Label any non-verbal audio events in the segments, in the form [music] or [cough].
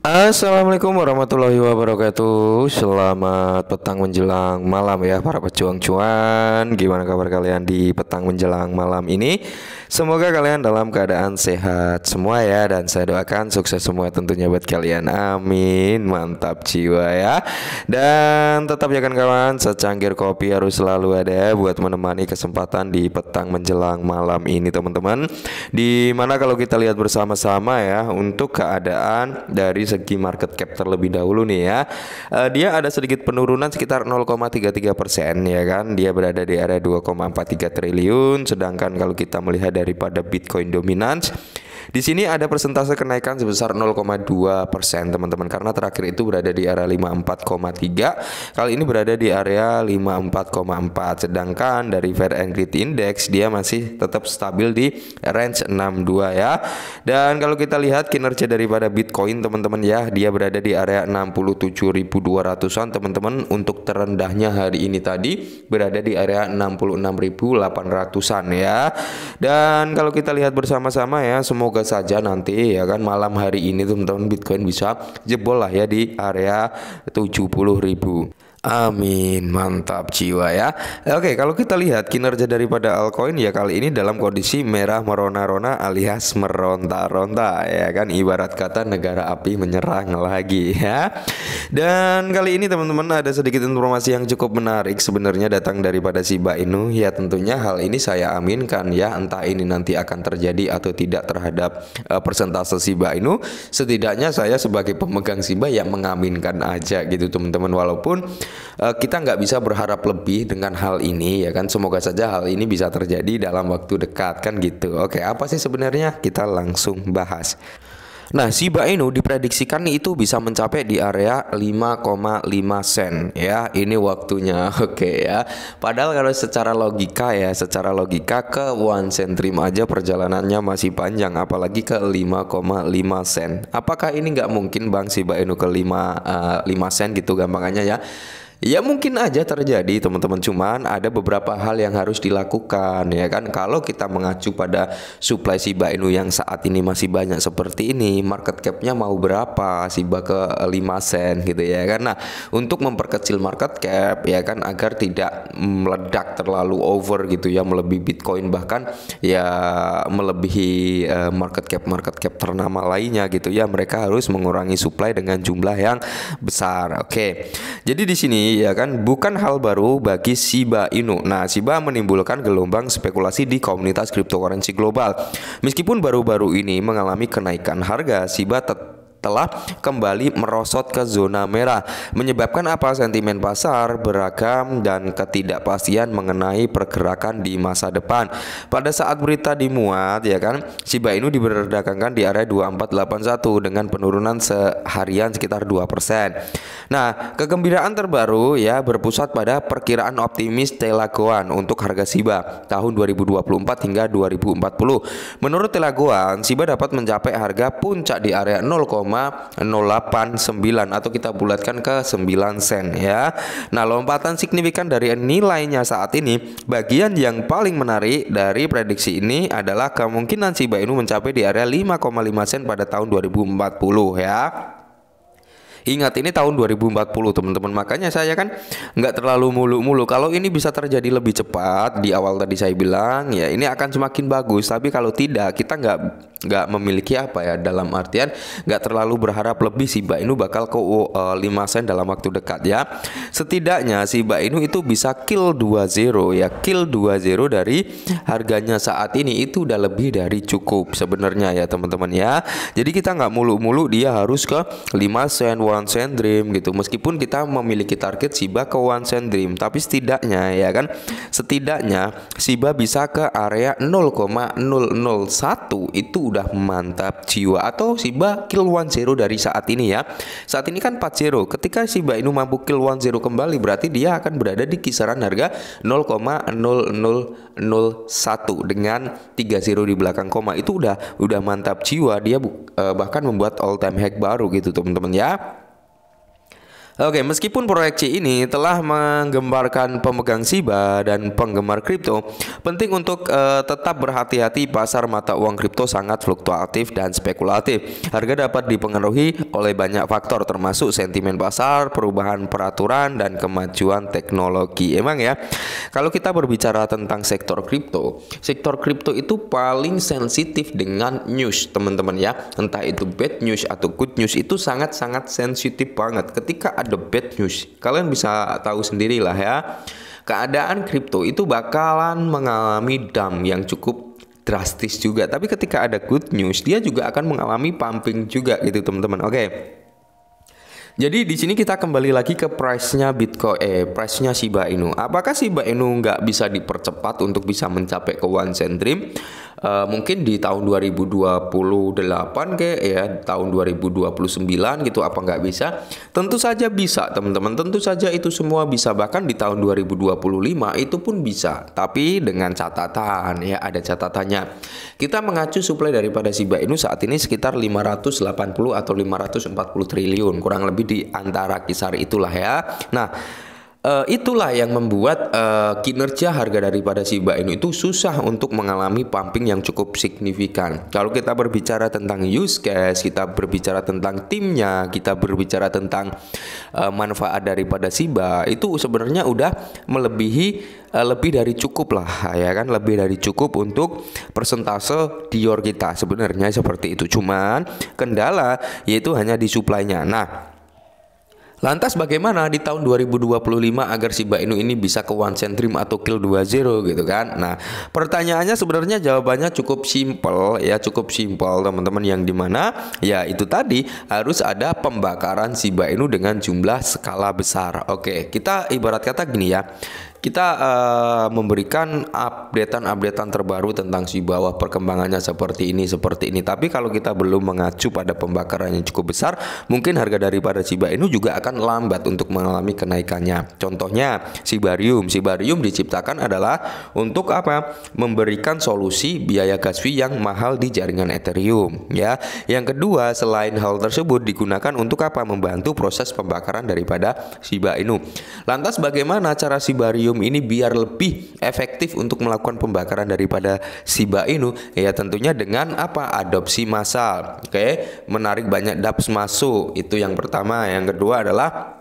Assalamualaikum warahmatullahi wabarakatuh Selamat petang menjelang malam ya para pejuang cuan Gimana kabar kalian di petang menjelang malam ini Semoga kalian dalam keadaan sehat semua ya dan saya doakan sukses semua tentunya buat kalian. Amin. Mantap jiwa ya. Dan tetap ya kan kawan, secangkir kopi harus selalu ada ya buat menemani kesempatan di petang menjelang malam ini teman-teman. Di mana kalau kita lihat bersama-sama ya untuk keadaan dari segi market cap terlebih dahulu nih ya. Uh, dia ada sedikit penurunan sekitar 0,33 persen ya kan. Dia berada di area 2,43 triliun. Sedangkan kalau kita melihat daripada Bitcoin dominance di sini ada persentase kenaikan sebesar 0,2 persen teman-teman karena terakhir itu berada di area 54,3 kali ini berada di area 54,4 sedangkan dari Fair and Greed Index dia masih tetap stabil di range 62 ya dan kalau kita lihat kinerja daripada Bitcoin teman-teman ya dia berada di area 67.200an teman-teman untuk terendahnya hari ini tadi berada di area 66.800an ya dan kalau kita lihat bersama-sama ya semoga semoga saja nanti ya kan malam hari ini teman-teman Bitcoin bisa jebol lah ya di area puluh ribu. Amin, mantap jiwa ya. Oke, kalau kita lihat kinerja daripada altcoin ya kali ini dalam kondisi merah merona-rona alias meronta-ronta ya kan ibarat kata negara api menyerang lagi ya. Dan kali ini teman-teman ada sedikit informasi yang cukup menarik sebenarnya datang daripada si Mbak Inu. Ya tentunya hal ini saya aminkan ya entah ini nanti akan terjadi atau tidak terhadap uh, persentase si Mbak Inu. Setidaknya saya sebagai pemegang Siba ya mengaminkan aja gitu teman-teman walaupun uh, kita nggak bisa berharap lebih dengan hal ini ya kan semoga saja hal ini bisa terjadi dalam waktu dekat kan gitu. Oke, apa sih sebenarnya? Kita langsung bahas. Nah, Shiba Inu diprediksikan itu bisa mencapai di area 5,5 sen ya. Ini waktunya. [laughs] Oke okay, ya. Padahal kalau secara logika ya, secara logika ke 1 sen trim aja perjalanannya masih panjang apalagi ke 5,5 sen. Apakah ini nggak mungkin Bang Shiba Inu ke 5 uh, 5 sen gitu gampangannya ya? Ya mungkin aja terjadi teman-teman cuman ada beberapa hal yang harus dilakukan ya kan kalau kita mengacu pada supply Shiba Inu yang saat ini masih banyak seperti ini market capnya mau berapa Shiba ke 5 sen gitu ya kan nah untuk memperkecil market cap ya kan agar tidak meledak terlalu over gitu ya melebihi Bitcoin bahkan ya melebihi eh, market cap market cap ternama lainnya gitu ya mereka harus mengurangi supply dengan jumlah yang besar oke jadi di sini ya kan bukan hal baru bagi Shiba Inu. Nah, Shiba menimbulkan gelombang spekulasi di komunitas cryptocurrency global. Meskipun baru-baru ini mengalami kenaikan harga, Shiba tetap telah kembali merosot ke zona merah, menyebabkan apa sentimen pasar beragam dan ketidakpastian mengenai pergerakan di masa depan. Pada saat berita dimuat, ya kan, Shiba Inu diberdagangkan di area 2481 dengan penurunan seharian sekitar 2%. Nah, kegembiraan terbaru ya berpusat pada perkiraan optimis Telagoan untuk harga Shiba tahun 2024 hingga 2040. Menurut Telagoan, Shiba dapat mencapai harga puncak di area 0, sembilan atau kita bulatkan ke 9 sen ya. Nah, lompatan signifikan dari nilainya saat ini, bagian yang paling menarik dari prediksi ini adalah kemungkinan Shiba Inu mencapai di area 5,5 sen pada tahun 2040 ya. Ingat ini tahun 2040 teman-teman Makanya saya kan nggak terlalu mulu-mulu Kalau ini bisa terjadi lebih cepat Di awal tadi saya bilang Ya ini akan semakin bagus Tapi kalau tidak kita nggak nggak memiliki apa ya dalam artian nggak terlalu berharap lebih si Mbak inu bakal ke uh, 5 sen dalam waktu dekat ya setidaknya si mbak inu itu bisa kill 2-0 ya kill 2-0 dari harganya saat ini itu udah lebih dari cukup sebenarnya ya teman-teman ya jadi kita nggak mulu-mulu dia harus ke 5 sen 1 sen dream gitu meskipun kita memiliki target mbak ke 1 sen dream tapi setidaknya ya kan setidaknya si mbak bisa ke area 0,001 itu udah mantap jiwa atau Shiba kill one zero dari saat ini ya. Saat ini kan 4 zero Ketika Shiba Inu mampu kill one zero kembali berarti dia akan berada di kisaran harga 0,0001 dengan 3 zero di belakang koma. Itu udah udah mantap jiwa dia uh, bahkan membuat all time hack baru gitu teman-teman ya. Oke, meskipun proyeksi ini telah menggembarkan pemegang SIBA dan penggemar kripto, penting untuk uh, tetap berhati-hati pasar mata uang kripto sangat fluktuatif dan spekulatif. Harga dapat dipengaruhi oleh banyak faktor termasuk sentimen pasar, perubahan peraturan dan kemajuan teknologi. Emang ya, kalau kita berbicara tentang sektor kripto, sektor kripto itu paling sensitif dengan news, teman-teman ya. Entah itu bad news atau good news itu sangat-sangat sensitif banget. Ketika ada the bad news. Kalian bisa tahu sendiri lah ya. Keadaan kripto itu bakalan mengalami dump yang cukup drastis juga. Tapi ketika ada good news, dia juga akan mengalami pumping juga gitu teman-teman. Oke. Okay. Jadi di sini kita kembali lagi ke price-nya Bitcoin, eh price-nya Shiba Inu. Apakah Shiba Inu nggak bisa dipercepat untuk bisa mencapai ke one cent uh, mungkin di tahun 2028 kayak ya tahun 2029 gitu apa nggak bisa tentu saja bisa teman-teman tentu saja itu semua bisa bahkan di tahun 2025 itu pun bisa tapi dengan catatan ya ada catatannya kita mengacu suplai daripada Shiba Inu saat ini sekitar 580 atau 540 triliun kurang lebih di antara kisar itulah ya nah Uh, itulah yang membuat uh, kinerja harga daripada Shiba Inu itu susah untuk mengalami pumping yang cukup signifikan. Kalau kita berbicara tentang use case, kita berbicara tentang timnya, kita berbicara tentang uh, manfaat daripada Shiba, itu sebenarnya udah melebihi uh, lebih dari cukup lah, ya kan? Lebih dari cukup untuk persentase Dior kita sebenarnya seperti itu. Cuman kendala yaitu hanya di supply-nya. Nah, Lantas bagaimana di tahun 2025 agar Shiba Inu ini bisa ke one centrim atau kill 20 gitu kan? Nah, pertanyaannya sebenarnya jawabannya cukup simpel ya, cukup simpel teman-teman yang dimana ya itu tadi harus ada pembakaran Shiba Inu dengan jumlah skala besar. Oke, kita ibarat kata gini ya kita uh, memberikan updatean-updatean terbaru tentang si bawah perkembangannya seperti ini seperti ini. Tapi kalau kita belum mengacu pada pembakaran yang cukup besar, mungkin harga daripada Shiba Inu juga akan lambat untuk mengalami kenaikannya. Contohnya Sibarium. Sibarium diciptakan adalah untuk apa? Memberikan solusi biaya gas fee yang mahal di jaringan Ethereum, ya. Yang kedua, selain hal tersebut digunakan untuk apa? Membantu proses pembakaran daripada Shiba Inu. Lantas bagaimana cara Sibarium ini biar lebih efektif untuk melakukan pembakaran daripada Shiba Inu ya tentunya dengan apa adopsi massal oke menarik banyak DAPS masuk itu yang pertama yang kedua adalah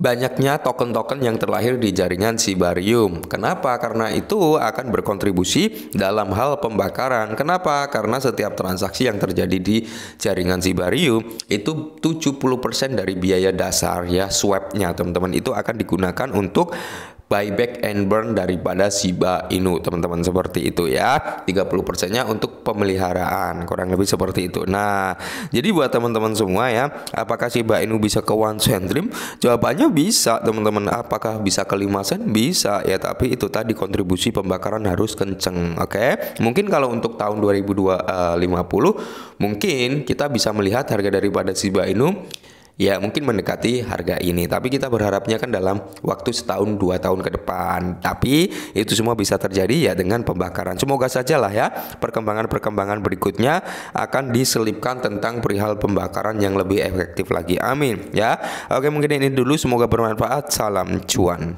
banyaknya token-token yang terlahir di jaringan Sibarium. Kenapa? Karena itu akan berkontribusi dalam hal pembakaran. Kenapa? Karena setiap transaksi yang terjadi di jaringan Sibarium itu 70% dari biaya dasar ya swapnya teman-teman itu akan digunakan untuk buyback and burn daripada Shiba Inu teman-teman seperti itu ya 30% nya untuk pemeliharaan kurang lebih seperti itu nah jadi buat teman-teman semua ya apakah Shiba Inu bisa ke one centrim jawabannya bisa teman-teman apakah bisa ke 5 sen bisa ya tapi itu tadi kontribusi pembakaran harus kenceng oke okay? mungkin kalau untuk tahun 2050 eh, mungkin kita bisa melihat harga daripada Shiba Inu ya mungkin mendekati harga ini. Tapi kita berharapnya kan dalam waktu setahun dua tahun ke depan. Tapi itu semua bisa terjadi ya dengan pembakaran. Semoga sajalah ya perkembangan-perkembangan berikutnya akan diselipkan tentang perihal pembakaran yang lebih efektif lagi. Amin ya. Oke mungkin ini dulu semoga bermanfaat. Salam cuan.